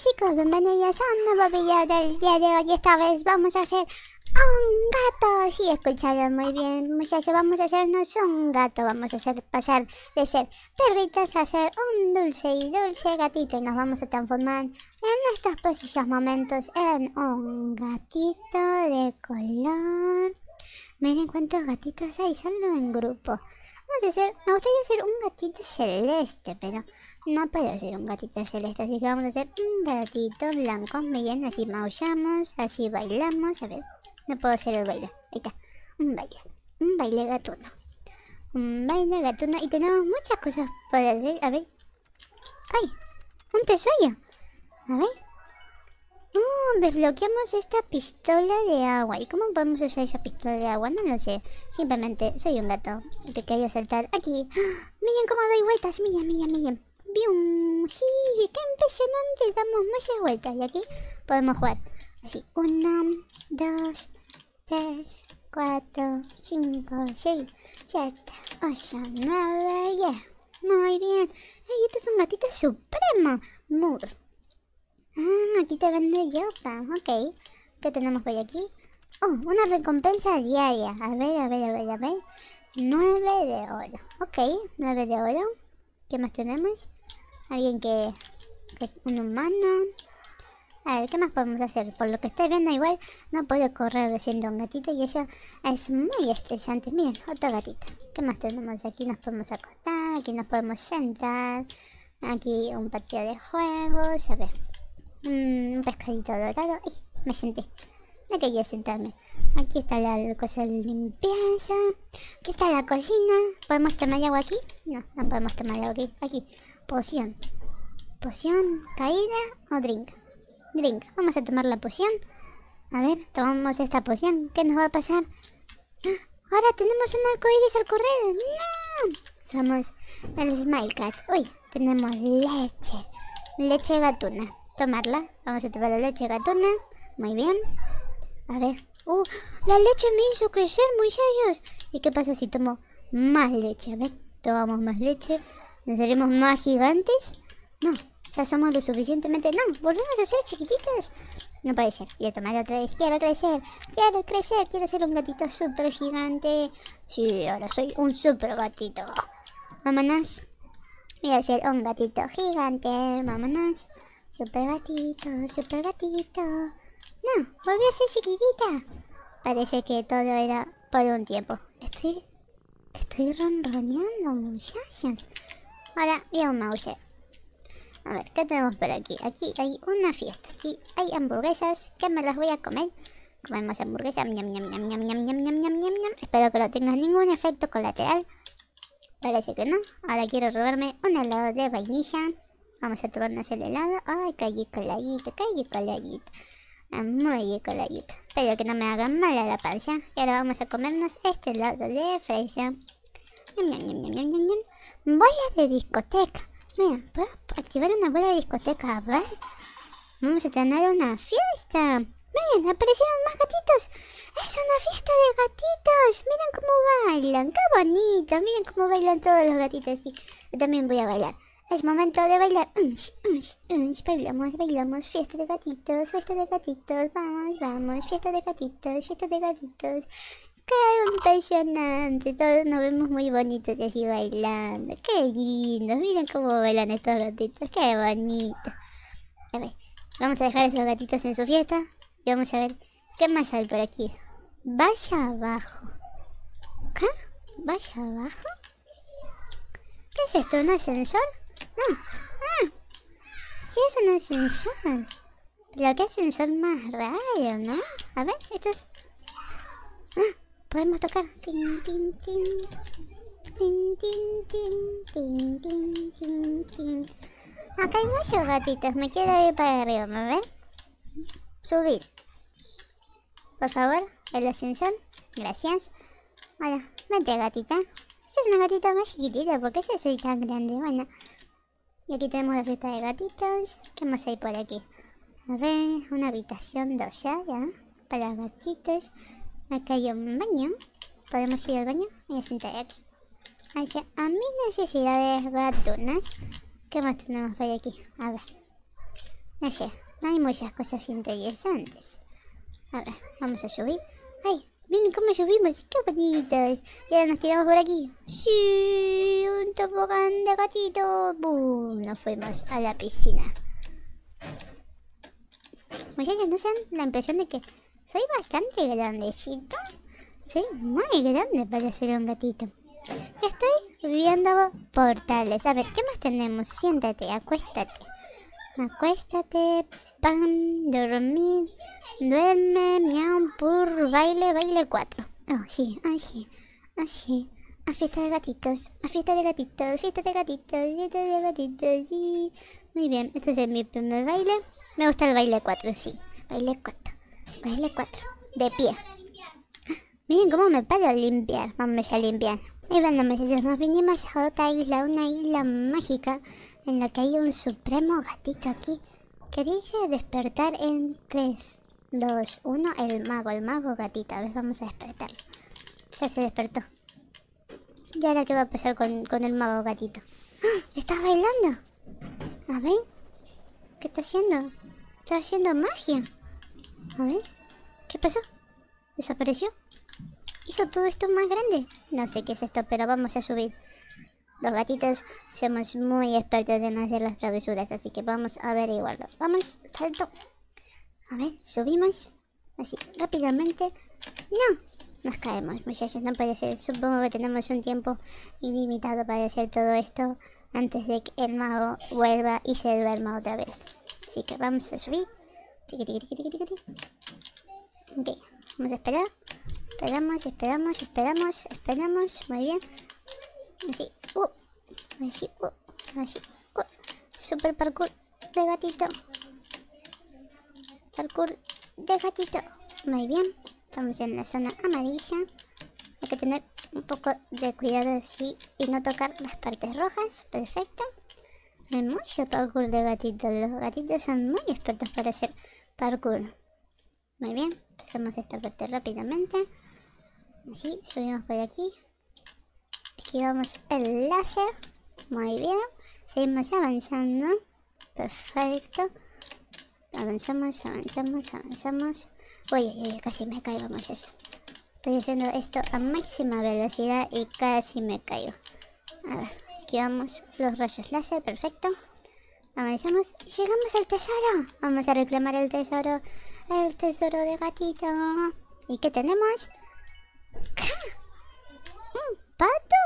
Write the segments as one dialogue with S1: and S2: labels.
S1: chicos, bienvenidos a un nuevo video del día de hoy Esta vez vamos a hacer un gato Sí, escucharon muy bien muchachos, vamos a hacernos un gato Vamos a hacer pasar de ser perritas a ser un dulce y dulce gatito Y nos vamos a transformar en estos precisos momentos en un gatito de color Miren cuántos gatitos hay, solo en grupo Vamos a hacer, me gustaría hacer un gatito celeste, pero no puedo ser un gatito celeste, así que vamos a hacer un gatito blanco. Miren, así maullamos, así bailamos. A ver, no puedo hacer el baile. Ahí está, un baile, un baile gatuno. Un baile gatuno y tenemos muchas cosas para hacer. A ver, ¡ay! ¡Un tesoro! A ver. Oh, desbloqueamos esta pistola de agua. ¿Y cómo podemos usar esa pistola de agua? No lo sé. Simplemente soy un gato que quería saltar aquí. Miren cómo doy vueltas. Miren, miren, miren. ¡Bium! ¡Sí! ¡Qué impresionante! Damos muchas vueltas y aquí podemos jugar. Así, 1, 2, 3, 4, 5, 6, 7, 8, 9, 10. Muy bien. ¡Ey, esto es ah, un gatito supremo! ¡Mur! Ah, aquí te vende yoga. Ok. ¿Qué tenemos por aquí? Oh, una recompensa diaria. A ver, a ver, a ver, a ver. 9 de oro. Ok, 9 de oro. ¿Qué más tenemos? Alguien que... que un humano. A ver, ¿qué más podemos hacer? Por lo que estoy viendo igual, no puedo correr siendo un gatito y eso es muy estresante. Miren, otro gatito. ¿Qué más tenemos? Aquí nos podemos acostar, aquí nos podemos sentar. Aquí un patio de juegos, a ver. Mm, un pescadito dorado. ¡Ay! Me senté sentarme. Aquí está la cosa de limpieza. Aquí está la cocina. ¿Podemos tomar agua aquí? No, no podemos tomar agua aquí. Aquí. Poción. Poción, caída o drink. Drink. Vamos a tomar la poción. A ver, tomamos esta poción. ¿Qué nos va a pasar? ¡Ah! Ahora tenemos un arco iris al correr. ¡No! Somos el Smile Uy, tenemos leche. Leche gatuna. Tomarla. Vamos a tomar la leche gatuna. Muy bien. A ver. Uh, la leche me hizo crecer, muy muchachos. ¿Y qué pasa si tomo más leche? A ver, tomamos más leche. ¿Nos haremos más gigantes? No, ya somos lo suficientemente... No, volvemos a ser chiquititos. No puede ser. Voy a tomar otra vez. Quiero crecer. Quiero crecer. Quiero ser un gatito súper gigante. Sí, ahora soy un súper gatito. Vámonos. Voy a ser un gatito gigante. Vámonos. Súper gatito, súper gatito. No, volvió a ser chiquitita. Parece que todo era por un tiempo. Estoy... Estoy ronroneando, muchachos. Ahora voy a un mouse. A ver, ¿qué tenemos por aquí? Aquí hay una fiesta. Aquí hay hamburguesas ¿Qué me las voy a comer. Comemos hamburguesas. Miam, Espero que no tenga ningún efecto colateral. Parece que no. Ahora quiero robarme un helado de vainilla. Vamos a tomarnos el helado. Ay, calle, coladito, calle, coladito Ah, muy colorito, Espero que no me hagan mal a la pancha. Y ahora vamos a comernos este lado de fresa. Bola de discoteca. Miren, puedo activar una bola de discoteca. A Vamos a tener una fiesta. Miren, aparecieron más gatitos. Es una fiesta de gatitos. Miren cómo bailan. Qué bonito. Miren cómo bailan todos los gatitos. Sí, yo también voy a bailar. Es momento de bailar. Bailamos, bailamos. Fiesta de gatitos, fiesta de gatitos. Vamos, vamos. Fiesta de gatitos, fiesta de gatitos. ¡Qué impresionante! Todos nos vemos muy bonitos así bailando. ¡Qué lindo! Miren cómo bailan estos gatitos. ¡Qué bonito! A ver, vamos a dejar a esos gatitos en su fiesta. Y vamos a ver qué más hay por aquí. Vaya abajo. ¿Qué? ¿Vaya abajo? ¿Qué es esto? ¿Un ascensor? Sí, es un ascensor. Pero un ascensor más raro, ¿no? A ver, esto Ah, podemos tocar. Tin, Acá hay muchos gatitos. Me quiero ir para arriba, ¿me ven? Subir. Por favor, el ascensor. Gracias. Hola, vente gatita. Esta es una gatita más chiquitita. ¿Por qué se soy tan grande? Bueno, y aquí tenemos la fiesta de gatitos. ¿Qué más hay por aquí? A ver, una habitación dosada para gatitos. Acá hay un baño. Podemos ir al baño. Voy a sentar aquí. a mis necesidades gatunas. ¿Qué más tenemos por aquí? A ver. No sé, no hay muchas cosas interesantes. A ver, vamos a subir. ¡Ay! Miren cómo subimos, qué bonito. Ya nos tiramos por aquí. Sí, un tobogán de gatito. ¡Bum! nos fuimos a la piscina. Muchachos, ¿no se dan la impresión de que soy bastante grandecito? Soy muy grande para ser un gatito. Estoy viendo portales. A ver, ¿qué más tenemos? Siéntate, acuéstate. Acuéstate, pan, dormir, duerme, miau, pur baile, baile 4. Oh, ah, sí, oh, sí, ah, sí. A fiesta de gatitos, a fiesta de gatitos, fiesta de gatitos, fiesta de gatitos, sí. Muy bien, este es mi primer baile. Me gusta el baile 4, sí. Baile 4, baile 4. De pie. Miren cómo me paro a limpiar. Vamos a limpiar. Y bueno, muchachos, nos vinimos a otra isla, una isla mágica en la que hay un supremo gatito aquí que dice despertar en 3, 2, 1, el mago, el mago gatita. A ver, vamos a despertarlo. Ya se despertó. ¿Y ahora qué va a pasar con, con el mago gatito? ¡Ah! ¡Está bailando! A ver. ¿Qué está haciendo? Está haciendo magia. A ver. ¿Qué pasó? ¿Desapareció? Hizo todo esto más grande. No sé qué es esto, pero vamos a subir. Los gatitos somos muy expertos en hacer las travesuras, así que vamos a ver averiguarlo. Vamos, salto. A ver, subimos. Así, rápidamente. No, nos caemos, muchachos, no puede ser. Supongo que tenemos un tiempo ilimitado para hacer todo esto antes de que el mago vuelva y se duerma otra vez. Así que vamos a subir. Ok, vamos a esperar. Esperamos, esperamos, esperamos, esperamos. Muy bien. Así, así, así, super parkour de gatito, parkour de gatito, muy bien, estamos en la zona amarilla, hay que tener un poco de cuidado así y no tocar las partes rojas, perfecto, hay mucho parkour de gatito, los gatitos son muy expertos para hacer parkour, muy bien, pasamos esta parte rápidamente, así, subimos por aquí, vamos el láser, muy bien, seguimos avanzando, perfecto, avanzamos, avanzamos, avanzamos, uy, casi me caigo estoy haciendo esto a máxima velocidad y casi me caigo, a ver, vamos los rayos láser, perfecto, avanzamos, llegamos al tesoro, vamos a reclamar el tesoro, el tesoro de gatito, ¿y qué tenemos? ¿Un pato?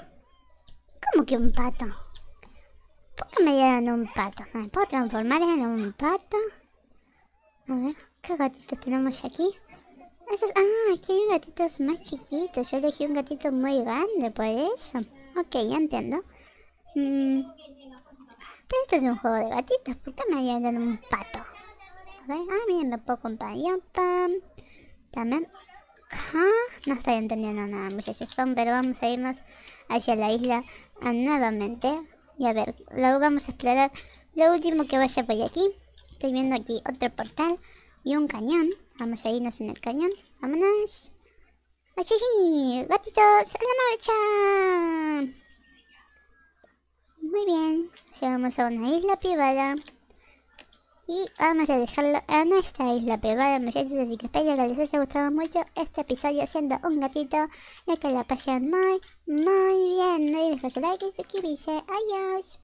S1: ¿Cómo que un pato? ¿Por qué me dieron un pato? me puedo transformar en un pato? A ver, ¿qué gatitos tenemos aquí? ah, aquí hay gatitos más chiquitos. Yo elegí un gatito muy grande por eso. Ok, ya entiendo. Mm, pero esto es un juego de gatitos. ¿Por qué me dieron un pato? A ver, ah, miren, me puedo comprar También ah, no estoy entendiendo nada, muchachos. Pero vamos a irnos hacia la isla nuevamente. Y a ver, luego vamos a explorar lo último que vaya por aquí. Estoy viendo aquí otro portal y un cañón. Vamos a irnos en el cañón. Vámonos. ¡Gatitos! ¡A la marcha! Muy bien. Llegamos a una isla privada. Y vamos a dejarlo en esta isla privada, muchachos. Así que espero que les haya gustado mucho este episodio siendo un gatito. Y que la pasen muy, muy bien. No olviden like y suscribirse. Adiós.